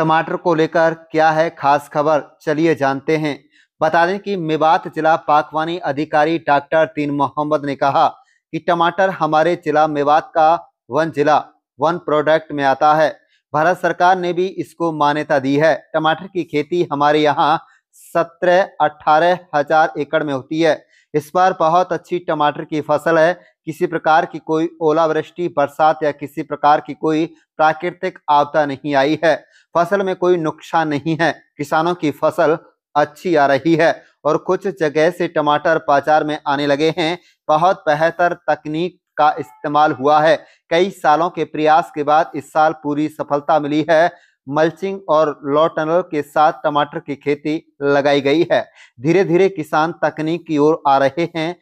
टमाटर को लेकर क्या है खास खबर चलिए जानते हैं बता दें कि मेवात जिला बागवानी अधिकारी डॉक्टर तीन मोहम्मद ने कहा कि टमाटर हमारे जिला मेवात का वन जिला वन प्रोडक्ट में आता है भारत सरकार ने भी इसको मान्यता दी है टमाटर की खेती हमारे यहाँ सत्रह अठारह हजार एकड़ में होती है इस बार बहुत अच्छी टमाटर की फसल है किसी प्रकार की कोई ओलावृष्टि बरसात या किसी प्रकार की कोई प्राकृतिक आपदा नहीं आई है फसल में कोई नुकसान नहीं है किसानों की फसल अच्छी आ रही है और कुछ जगह से टमाटर बाजार में आने लगे हैं बहुत बेहतर तकनीक का इस्तेमाल हुआ है कई सालों के प्रयास के बाद इस साल पूरी सफलता मिली है मल्चिंग और लॉ टनल के साथ टमाटर की खेती लगाई गई है धीरे धीरे किसान तकनीक की ओर आ रहे हैं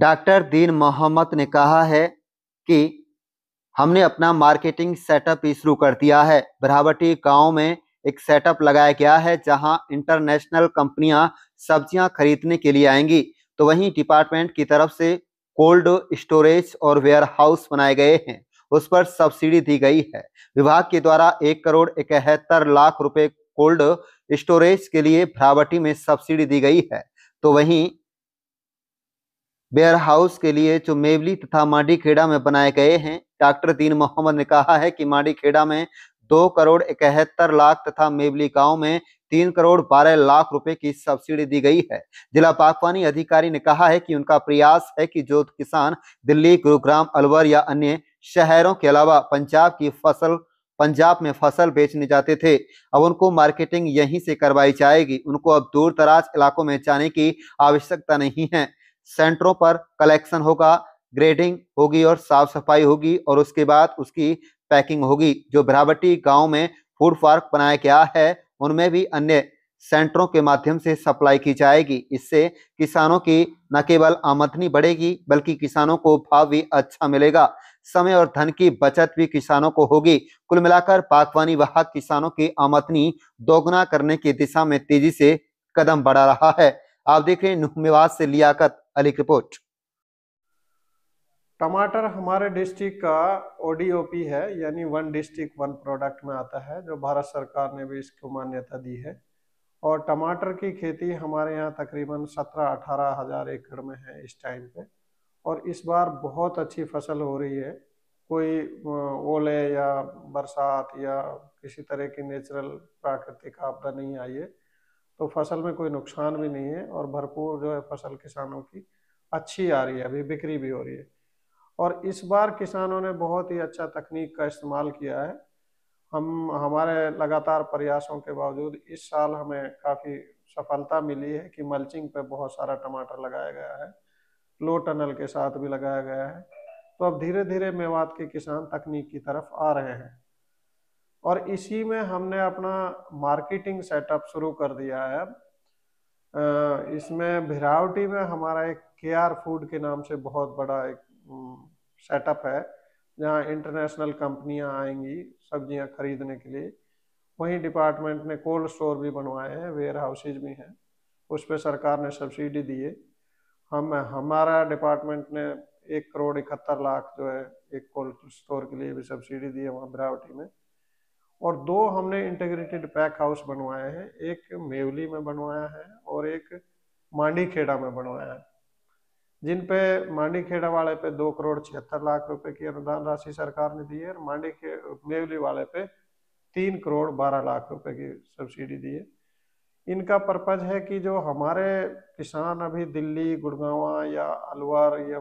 डॉक्टर दीन मोहम्मद ने कहा है कि हमने अपना मार्केटिंग सेटअप ही शुरू कर दिया है बराबटी गांव में एक सेटअप लगाया गया है जहां इंटरनेशनल कंपनियां सब्जियां खरीदने के लिए आएंगी तो वहीं डिपार्टमेंट की तरफ से कोल्ड स्टोरेज और वेयर हाउस बनाए गए हैं उस पर सब्सिडी दी गई है विभाग के द्वारा एक करोड़ इकहत्तर लाख रुपए कोल्ड स्टोरेज के लिए भ्रावटी में सब्सिडी दी गई है तो वहीं वेयर हाउस के लिए जो मेवली तथा माडी खेड़ा में बनाए गए हैं डॉक्टर दीन मोहम्मद ने कहा है कि माडी खेड़ा में दो करोड़ इकहत्तर लाख तथा मेवली गांव में तीन करोड़ बारह लाख रुपए की सब्सिडी दी गई है जिला बागवानी अधिकारी ने कहा है कि उनका प्रयास है कि जो किसान दिल्ली गुरुग्राम अलवर या अन्य शहरों के अलावा पंजाब की फसल पंजाब में फसल बेचने जाते थे अब उनको मार्केटिंग यहीं से करवाई जाएगी उनको अब दूर दराज इलाकों में जाने की आवश्यकता नहीं है सेंटरों पर कलेक्शन होगा ग्रेडिंग होगी और साफ सफाई होगी और उसके बाद उसकी पैकिंग होगी जो भरावटी गांव में फूड पार्क बनाया गया है उनमें भी अन्य सेंटरों के माध्यम से सप्लाई की जाएगी इससे किसानों की न केवल आमदनी बढ़ेगी बल्कि किसानों को भाव भी अच्छा मिलेगा समय और धन की बचत भी किसानों को होगी कुल मिलाकर बागवानी विभाग किसानों की आमदनी दोगुना करने की दिशा में तेजी से कदम बढ़ा रहा है आप देख रहे हैं से लियाकत अली रिपोर्ट टमाटर हमारे डिस्ट्रिक्ट का ओडीओपी है यानी वन डिस्ट्रिक्ट वन प्रोडक्ट में आता है जो भारत सरकार ने भी इसको मान्यता दी है और टमाटर की खेती हमारे यहाँ तकरीबन सत्रह अठारह हज़ार एकड़ में है इस टाइम पे और इस बार बहुत अच्छी फसल हो रही है कोई ओले या बरसात या किसी तरह की नेचुरल प्राकृतिक आपदा नहीं आई है तो फसल में कोई नुकसान भी नहीं है और भरपूर जो है फसल किसानों की अच्छी आ रही है अभी बिक्री भी हो रही है और इस बार किसानों ने बहुत ही अच्छा तकनीक का इस्तेमाल किया है हम हमारे लगातार प्रयासों के बावजूद इस साल हमें काफ़ी सफलता मिली है कि मल्चिंग पे बहुत सारा टमाटर लगाया गया है फ्लो टनल के साथ भी लगाया गया है तो अब धीरे धीरे मेवात के किसान तकनीक की तरफ आ रहे हैं और इसी में हमने अपना मार्केटिंग सेटअप शुरू कर दिया है अब इसमें भिरावटी में हमारा एक के आर फूड के नाम से बहुत बड़ा एक सेटअप है जहाँ इंटरनेशनल कंपनियाँ आएंगी सब्जियाँ खरीदने के लिए वहीं डिपार्टमेंट ने कोल्ड स्टोर भी बनवाए हैं वेयर हाउसेज भी हैं उस पर सरकार ने सब्सिडी दी है हम हमारा डिपार्टमेंट ने एक करोड़ इकहत्तर लाख जो है एक कोल्ड स्टोर के लिए भी सब्सिडी दी है वहाँ बिरावटी में और दो हमने इंटीग्रेटेड पैक हाउस बनवाए हैं एक मेवली में बनवाया है और एक मांडी खेड़ा में बनवाया है जिन पे मांडी खेड़ा वाले पे दो करोड़ छिहत्तर लाख रुपए की अनुदान राशि सरकार ने दी है और मांडी के मेवली वाले पे तीन करोड़ बारह लाख रुपए की सब्सिडी दी है इनका पर्पज है कि जो हमारे किसान अभी दिल्ली गुड़गावा या अलवर या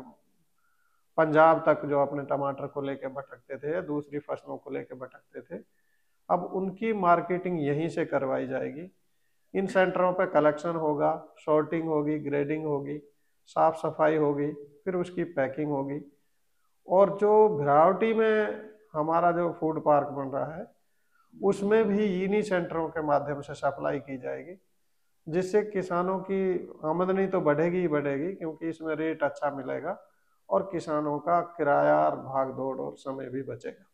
पंजाब तक जो अपने टमाटर को लेके भटकते थे दूसरी फसलों को लेके भटकते थे अब उनकी मार्केटिंग यहीं से करवाई जाएगी इन सेंटरों पर कलेक्शन होगा शॉर्टिंग होगी ग्रेडिंग होगी साफ सफाई होगी फिर उसकी पैकिंग होगी और जो भरावटी में हमारा जो फूड पार्क बन रहा है उसमें भी इन्हीं सेंटरों के माध्यम से सप्लाई की जाएगी जिससे किसानों की आमदनी तो बढ़ेगी ही बढ़ेगी क्योंकि इसमें रेट अच्छा मिलेगा और किसानों का किराया भाग दौड़ और समय भी बचेगा